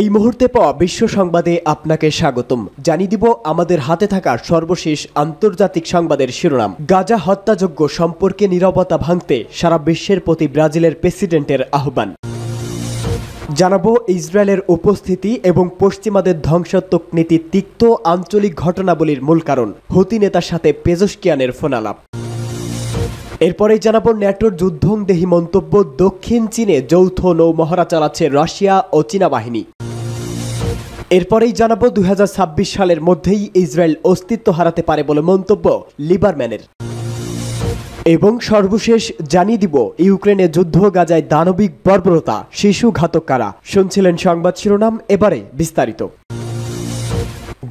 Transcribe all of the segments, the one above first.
এই মুহূর্তে পাওয়া বিশ্ব সংবাদে আপনাকে স্বাগতম জানিয়ে দিব আমাদের হাতে থাকা সর্বশেষ আন্তর্জাতিক সংবাদের শিরোনাম গাজা হত্যাযোগ্য সম্পর্কে নিরবতা ভাঙতে সারা বিশ্বের প্রতি ব্রাজিলের প্রেসিডেন্টের আহ্বান জানাবো ইসরায়েলের উপস্থিতি এবং পশ্চিমাদের ধ্বংসাত্মক নীতি তিক্ত আঞ্চলিক ঘটনাবলীর মূল কারণ হতি নেতার সাথে পেজস্কিয়ানের ফোনালাপ এরপরেই জানাবো ন্যাটোর যুদ্ধংদেহী মন্তব্য দক্ষিণ চীনে যৌথ নৌ মহড়া চালাচ্ছে রাশিয়া ও চীনা বাহিনী এরপরেই জানাবো দুই সালের মধ্যেই ইসরায়েল অস্তিত্ব হারাতে পারে বলে মন্তব্য লিবারম্যানের এবং সর্বশেষ জানিয়ে দিব ইউক্রেনে যুদ্ধ গাজায় দানবিক বর্বরতা শিশু ঘাতক কারা শুনছিলেন সংবাদ শিরোনাম এবারে বিস্তারিত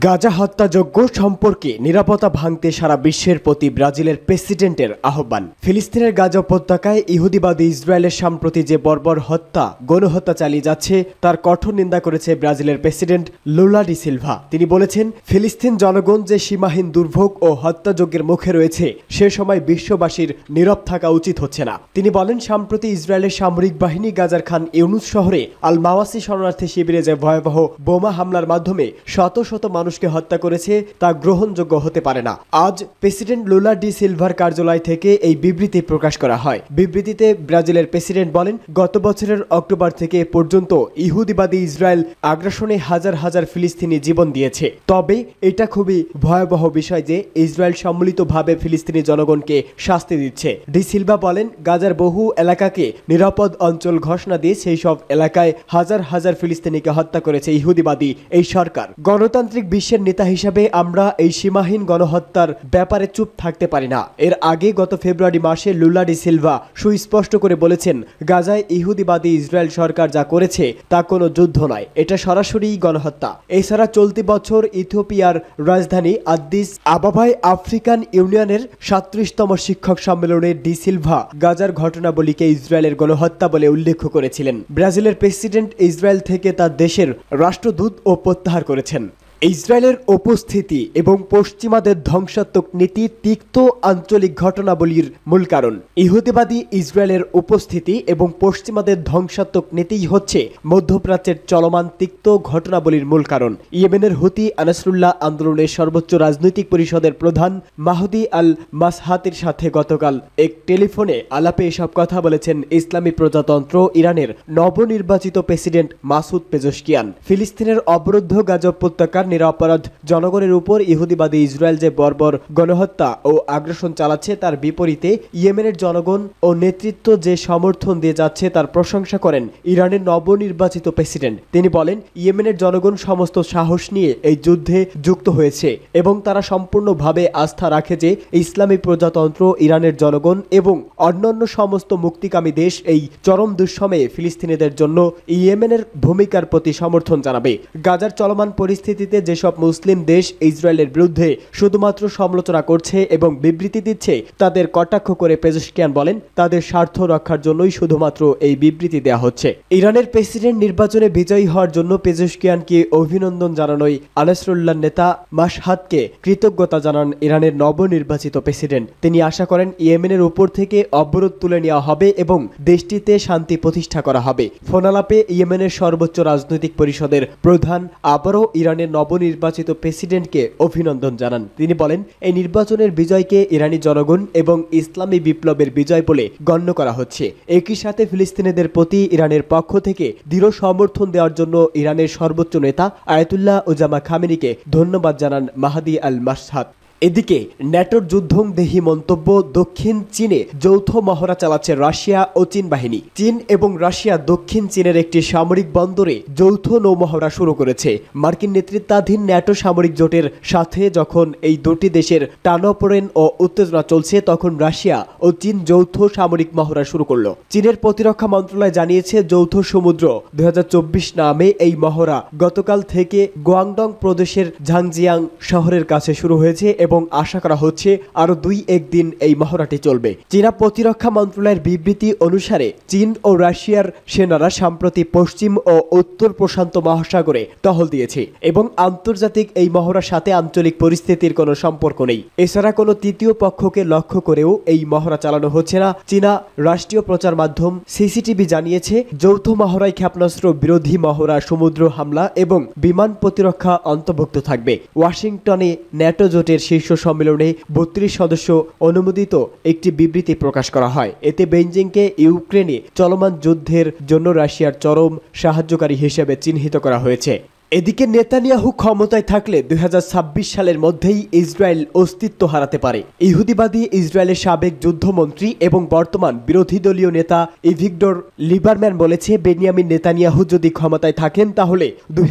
গাজা হত্যাযজ্ঞ সম্পর্কে নিরাপত্তা ভাঙতে সারা বিশ্বের প্রতি ব্রাজিলের প্রেসিডেন্টের আহ্বান ফিলিস্তিনের গাজা উপত্যকায় ইহুদিবাদী ইসরায়েলের সাম্প্রতি যে বর্বর হত্যা গণহত্যা চালিয়ে যাচ্ছে তার কঠোর নিন্দা করেছে ব্রাজিলের প্রেসিডেন্ট লুলা ডি সিলভা তিনি বলেছেন ফিলিস্তিন জনগণ যে সীমাহীন দুর্ভোগ ও হত্যাযজ্ঞের মুখে রয়েছে সে সময় বিশ্ববাসীর নীরব থাকা উচিত হচ্ছে না তিনি বলেন সম্প্রতি ইসরায়েলের সামরিক বাহিনী গাজার খান ইউনুস শহরে আল মাওয়াসি শরণার্থী শিবিরে যে ভয়াবহ বোমা হামলার মাধ্যমে শত শত মানুষ মানুষকে হত্যা করেছে তা গ্রহণযোগ্য হতে পারে না আজ প্রেসিডেন্ট লোলা ডি সিলভার কার্যালয় থেকে এই বিবৃতি প্রকাশ করা হয় বিবৃতিতে ব্রাজিলের প্রেসিডেন্ট বলেন গত বছরের অক্টোবর থেকে পর্যন্ত ইহুদিবাদী ইসরায়েল আগ্রাসনে হাজার হাজার ফিলিস্তিনি জীবন দিয়েছে তবে এটা খুবই ভয়াবহ বিষয় যে ইসরায়েল সম্মিলিতভাবে ফিলিস্তিনি জনগণকে শাস্তি দিচ্ছে ডি সিলভা বলেন গাজার বহু এলাকাকে নিরাপদ অঞ্চল ঘোষণা দিয়ে সেই সব এলাকায় হাজার হাজার ফিলিস্তিনিকে হত্যা করেছে ইহুদিবাদী এই সরকার গণতান্ত্রিক বিশ্বের নেতা হিসাবে আমরা এই সীমাহীন গণহত্যার ব্যাপারে চুপ থাকতে পারি না এর আগে গত ফেব্রুয়ারি মাসে লুলা ডি সিলভা সুস্পষ্ট করে বলেছেন গাজায় ইহুদিবাদী ইসরায়েল সরকার যা করেছে তা কোনো যুদ্ধ নয় এটা সরাসরি গণহত্যা এছাড়া চলতি বছর ইথিওপিয়ার রাজধানী আদ্দিস আবাবায় আফ্রিকান ইউনিয়নের সাত্রিশতম শিক্ষক সম্মেলনে ডি সিলভা গাজার ঘটনাবলীকে ইসরায়েলের গণহত্যা বলে উল্লেখ করেছিলেন ব্রাজিলের প্রেসিডেন্ট ইসরায়েল থেকে তার দেশের রাষ্ট্রদূত ও প্রত্যাহার করেছেন ইসরায়েলের উপস্থিতি এবং পশ্চিমাদের ধ্বংসাত্মক নীতি তিক্ত আঞ্চলিক ঘটনাবলীর মূল কারণ ইহুদিবাদী ইসরায়েলের উপস্থিতি এবং পশ্চিমাদের ধ্বংসাত্মক নীতিই হচ্ছে মধ্যপ্রাচ্যের চলমান তিক্ত ঘটনাবলীর মূল কারণ ইয়েমেনের হুতি আনাসরুল্লাহ আন্দোলনের সর্বোচ্চ রাজনৈতিক পরিষদের প্রধান মাহদি আল মাসহাতের সাথে গতকাল এক টেলিফোনে আলাপে এসব কথা বলেছেন ইসলামী প্রজাতন্ত্র ইরানের নবনির্বাচিত প্রেসিডেন্ট মাসুদ পেজস্কিয়ান ফিলিস্তিনের অবরুদ্ধ গাজব উপত্যকার নিরাপরাধ জনগণের উপর ইহুদিবাদী ইসরায়েল যে বর্বর গণহত্যা ও আগ্রাসন চালাচ্ছে তার বিপরীতে ইয়েমেনের জনগণ ও নেতৃত্ব যে সমর্থন দিয়ে যাচ্ছে তার প্রশংসা করেন ইরানের নবনির্বাচিত প্রেসিডেন্ট তিনি বলেন ইয়েমেনের জনগণ সমস্ত সাহস নিয়ে এই যুদ্ধে যুক্ত হয়েছে এবং তারা সম্পূর্ণভাবে আস্থা রাখে যে ইসলামী প্রজাতন্ত্র ইরানের জনগণ এবং অন্যান্য সমস্ত মুক্তিকামী দেশ এই চরম দুঃসময়ে ফিলিস্তিনিদের জন্য ইয়েমেনের ভূমিকার প্রতি সমর্থন জানাবে গাজার চলমান পরিস্থিতিতে থেকে যেসব মুসলিম দেশ ইসরায়েলের বিরুদ্ধে শুধুমাত্র সমালোচনা করছে এবং বিবৃতি দিচ্ছে তাদের কটাক্ষ করে পেজস্কিয়ান বলেন তাদের স্বার্থ রক্ষার জন্যই শুধুমাত্র এই বিবৃতি দেয়া হচ্ছে ইরানের প্রেসিডেন্ট নির্বাচনে বিজয়ী হওয়ার জন্য পেজস্কিয়ানকে অভিনন্দন জানানোই আনাসরুল্লাহ নেতা মাসহাদকে কৃতজ্ঞতা জানান ইরানের নবনির্বাচিত প্রেসিডেন্ট তিনি আশা করেন ইয়েমেনের উপর থেকে অবরোধ তুলে নেওয়া হবে এবং দেশটিতে শান্তি প্রতিষ্ঠা করা হবে ফোনালাপে ইয়েমেনের সর্বোচ্চ রাজনৈতিক পরিষদের প্রধান আবারও ইরানের নব নবনির্বাচিত প্রেসিডেন্টকে অভিনন্দন জানান তিনি বলেন এই নির্বাচনের বিজয়কে ইরানি জনগণ এবং ইসলামী বিপ্লবের বিজয় বলে গণ্য করা হচ্ছে একই সাথে ফিলিস্তিনিদের প্রতি ইরানের পক্ষ থেকে দৃঢ় সমর্থন দেওয়ার জন্য ইরানের সর্বোচ্চ নেতা আয়াতুল্লাহ ওজামা খামেনিকে ধন্যবাদ জানান মাহাদি আল মাসহাদ এদিকে ন্যাটোর যুদ্ধংদেহী মন্তব্য দক্ষিণ চীনে যৌথ মহড়া চালাচ্ছে রাশিয়া ও চীন বাহিনী চীন এবং রাশিয়া দক্ষিণ চীনের একটি সামরিক বন্দরে যৌথ নৌমহড়া শুরু করেছে মার্কিন নেতৃত্বাধীন ন্যাটো সামরিক জোটের সাথে যখন এই দুটি দেশের টানাপোড়েন ও উত্তেজনা চলছে তখন রাশিয়া ও চীন যৌথ সামরিক মহড়া শুরু করল চীনের প্রতিরক্ষা মন্ত্রণালয় জানিয়েছে যৌথ সমুদ্র দুই নামে এই মহড়া গতকাল থেকে গোয়াংডং প্রদেশের ঝাংজিয়াং শহরের কাছে শুরু হয়েছে এবং আশা করা হচ্ছে আরও দুই একদিন এই মহড়াটি চলবে চীনা প্রতিরক্ষা মন্ত্রণালয়ের বিবৃতি অনুসারে চীন ও রাশিয়ার সেনারা সাম্প্রতি পশ্চিম ও উত্তর প্রশান্ত মহাসাগরে টহল দিয়েছে এবং আন্তর্জাতিক এই মহড়ার সাথে আঞ্চলিক পরিস্থিতির কোনো সম্পর্ক নেই এছাড়া কোনো তৃতীয় পক্ষকে লক্ষ্য করেও এই মহড়া চালানো হচ্ছে না চীনা রাষ্ট্রীয় প্রচার মাধ্যম সিসিটিভি জানিয়েছে যৌথ মহড়ায় ক্ষেপণাস্ত্র বিরোধী মহড়া সমুদ্র হামলা এবং বিমান প্রতিরক্ষা অন্তর্ভুক্ত থাকবে ওয়াশিংটনে ন্যাটো জোটের শীর্ষ শীর্ষ সম্মেলনে বত্রিশ সদস্য অনুমোদিত একটি বিবৃতি প্রকাশ করা হয় এতে বেঞ্জিংকে ইউক্রেনে চলমান যুদ্ধের জন্য রাশিয়ার চরম সাহায্যকারী হিসেবে চিহ্নিত করা হয়েছে এদিকে নেতানিয়াহু ক্ষমতায় থাকলে দুই সালের মধ্যেই ইসরায়েল অস্তিত্ব হারাতে পারে ইহুদিবাদী ইসরায়েলের সাবেক যুদ্ধমন্ত্রী এবং বর্তমান বিরোধী দলীয় নেতা ইভিকডোর লিবারম্যান বলেছে বেনিয়ামিন নেতানিয়াহু যদি ক্ষমতায় থাকেন তাহলে দুই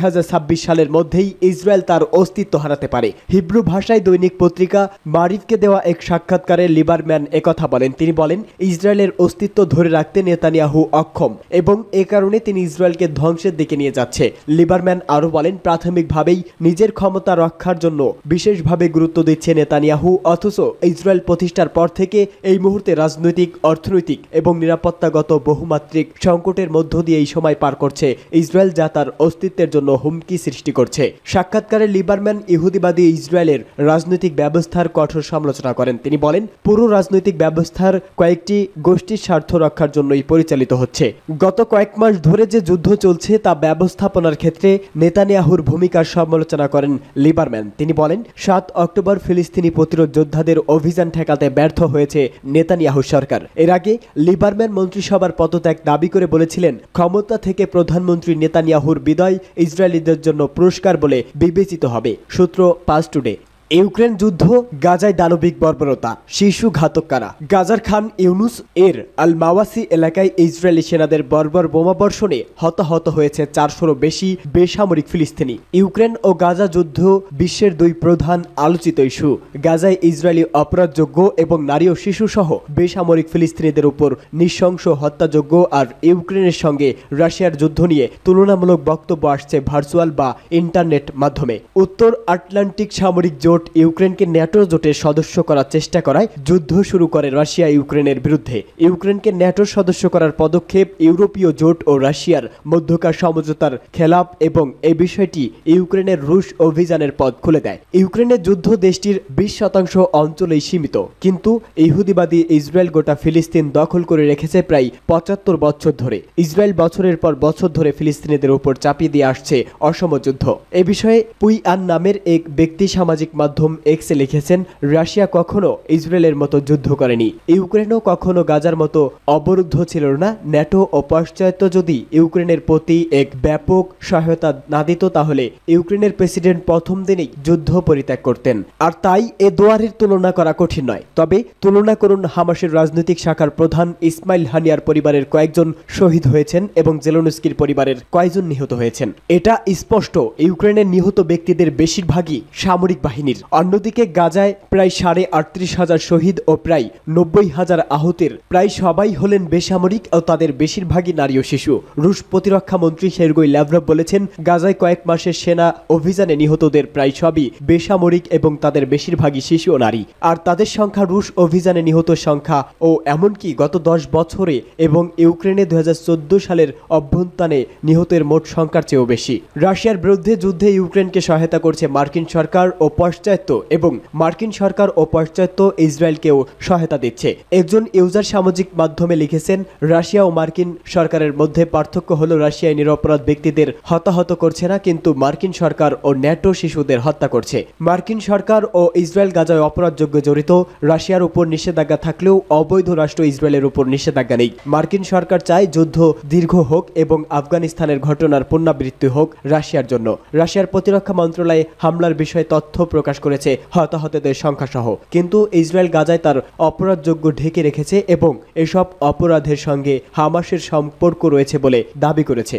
সালের মধ্যেই ইসরায়েল তার অস্তিত্ব হারাতে পারে হিব্রু ভাষায় দৈনিক পত্রিকা মারিফকে দেওয়া এক সাক্ষাৎকারে লিবারম্যান একথা বলেন তিনি বলেন ইসরায়েলের অস্তিত্ব ধরে রাখতে নেতানিয়াহু অক্ষম এবং এ কারণে তিনি ইসরায়েলকে ধ্বংসের দিকে নিয়ে যাচ্ছে লিবারম্যান আরও আরও বলেন প্রাথমিকভাবেই নিজের ক্ষমতা রক্ষার জন্য বিশেষভাবে গুরুত্ব দিচ্ছে নেতানিয়াহু অথচ ইসরায়েল প্রতিষ্ঠার পর থেকে এই মুহূর্তে রাজনৈতিক অর্থনৈতিক এবং নিরাপত্তাগত বহুমাত্রিক সংকটের মধ্য দিয়ে এই সময় পার করছে ইসরায়েল যা তার অস্তিত্বের জন্য হুমকি সৃষ্টি করছে সাক্ষাৎকারে লিবারম্যান ইহুদিবাদী ইসরায়েলের রাজনৈতিক ব্যবস্থার কঠোর সমালোচনা করেন তিনি বলেন পুরো রাজনৈতিক ব্যবস্থার কয়েকটি গোষ্ঠীর স্বার্থ রক্ষার জন্যই পরিচালিত হচ্ছে গত কয়েক মাস ধরে যে যুদ্ধ চলছে তা ব্যবস্থাপনার ক্ষেত্রে নেতা নেতানিয়াহুর ভূমিকার সমালোচনা করেন লিবারম্যান তিনি বলেন সাত অক্টোবর ফিলিস্তিনি প্রতিরোধ যোদ্ধাদের অভিযান ঠেকাতে ব্যর্থ হয়েছে নেতানিয়াহু সরকার এর আগে লিবারম্যান মন্ত্রিসভার পদত্যাগ দাবি করে বলেছিলেন ক্ষমতা থেকে প্রধানমন্ত্রী নেতানিয়াহুর বিদায় ইসরায়েলিদের জন্য পুরস্কার বলে বিবেচিত হবে সূত্র পাস টুডে ইউক্রেন যুদ্ধ গাজায় দানবিক বর্বরতা শিশু ঘাতক কারা গাজার খান ইউনুস এর আল মাওয়াসি এলাকায় ইসরায়েলি সেনাদের বর্বর বোমাবর্ষণে হতাহত হয়েছে চারশোরও বেশি বেসামরিক ফিলিস্তিনি ইউক্রেন ও গাজা যুদ্ধ বিশ্বের দুই প্রধান আলোচিত ইস্যু গাজায় ইসরায়েলি অপরাধযোগ্য এবং নারী ও শিশুসহ বেসামরিক ফিলিস্তিনিদের উপর নৃশংস হত্যাযোগ্য আর ইউক্রেনের সঙ্গে রাশিয়ার যুদ্ধ নিয়ে তুলনামূলক বক্তব্য আসছে ভার্চুয়াল বা ইন্টারনেট মাধ্যমে উত্তর আটলান্টিক সামরিক জোট জোট ইউক্রেনকে ন্যাটো জোটের সদস্য করার চেষ্টা করায় যুদ্ধ শুরু করে রাশিয়া ইউক্রেনের বিরুদ্ধে ইউক্রেনকে ন্যাটো সদস্য করার পদক্ষেপ ইউরোপীয় জোট ও রাশিয়ার মধ্যকার সমঝোতার খেলাপ এবং এ বিষয়টি ইউক্রেনের রুশ অভিযানের পথ খুলে দেয় ইউক্রেনের যুদ্ধ দেশটির বিশ শতাংশ অঞ্চলেই সীমিত কিন্তু ইহুদিবাদী ইসরায়েল গোটা ফিলিস্তিন দখল করে রেখেছে প্রায় পঁচাত্তর বছর ধরে ইসরায়েল বছরের পর বছর ধরে ফিলিস্তিনিদের উপর চাপিয়ে দিয়ে আসছে অসম যুদ্ধ এ বিষয়ে পুই আন নামের এক ব্যক্তি সামাজিক মাধ্যম গণমাধ্যম এক্সে লিখেছেন রাশিয়া কখনো ইসরায়েলের মতো যুদ্ধ করেনি ইউক্রেনও কখনো গাজার মতো অবরুদ্ধ ছিল না ন্যাটো ও পাশ্চাত্য যদি ইউক্রেনের প্রতি এক ব্যাপক সহায়তা না দিত তাহলে ইউক্রেনের প্রেসিডেন্ট প্রথম দিনেই যুদ্ধ পরিত্যাগ করতেন আর তাই এ দোয়ারের তুলনা করা কঠিন নয় তবে তুলনা করুন হামাসের রাজনৈতিক শাখার প্রধান ইসমাইল হানিয়ার পরিবারের কয়েকজন শহীদ হয়েছেন এবং জেলোনস্কির পরিবারের কয়েকজন নিহত হয়েছেন এটা স্পষ্ট ইউক্রেনের নিহত ব্যক্তিদের বেশিরভাগই সামরিক বাহিনীর শহীদ অন্যদিকে গাজায় প্রায় সাড়ে আটত্রিশ হাজার শহীদ ও প্রায় নব্বই হাজার আহতের প্রায় সবাই হলেন বেসামরিক ও তাদের বেশিরভাগই নারী ও শিশু রুশ প্রতিরক্ষা মন্ত্রী সেরগই ল্যাভরভ বলেছেন গাজায় কয়েক মাসের সেনা অভিযানে নিহতদের প্রায় সবই বেসামরিক এবং তাদের বেশিরভাগই শিশু ও নারী আর তাদের সংখ্যা রুশ অভিযানে নিহত সংখ্যা ও এমনকি গত দশ বছরে এবং ইউক্রেনে দু সালের অভ্যন্তানে নিহতের মোট সংখ্যার চেয়েও বেশি রাশিয়ার বিরুদ্ধে যুদ্ধে ইউক্রেনকে সহায়তা করছে মার্কিন সরকার ও পশ্চিম পাশ্চাত্য এবং মার্কিন সরকার ও পাশ্চাত্য ইসরায়েলকেও সহায়তা দিচ্ছে একজন ইউজার সামাজিক মাধ্যমে লিখেছেন রাশিয়া ও মার্কিন সরকারের মধ্যে পার্থক্য হল রাশিয়ায় নিরপরাধ ব্যক্তিদের হতাহত করছে না কিন্তু মার্কিন সরকার ও ন্যাটো শিশুদের হত্যা করছে মার্কিন সরকার ও ইসরায়েল গাজায় অপরাধযোগ্য জড়িত রাশিয়ার উপর নিষেধাজ্ঞা থাকলেও অবৈধ রাষ্ট্র ইসরায়েলের উপর নিষেধাজ্ঞা নেই মার্কিন সরকার চায় যুদ্ধ দীর্ঘ হোক এবং আফগানিস্তানের ঘটনার পুনরাবৃত্তি হোক রাশিয়ার জন্য রাশিয়ার প্রতিরক্ষা মন্ত্রণালয়ে হামলার বিষয়ে তথ্য প্রকাশ প্রকাশ করেছে হতাহতদের সংখ্যা সহ কিন্তু ইসরায়েল গাজায় তার অপরাধযোগ্য ঢেকে রেখেছে এবং এসব অপরাধের সঙ্গে হামাসের সম্পর্ক রয়েছে বলে দাবি করেছে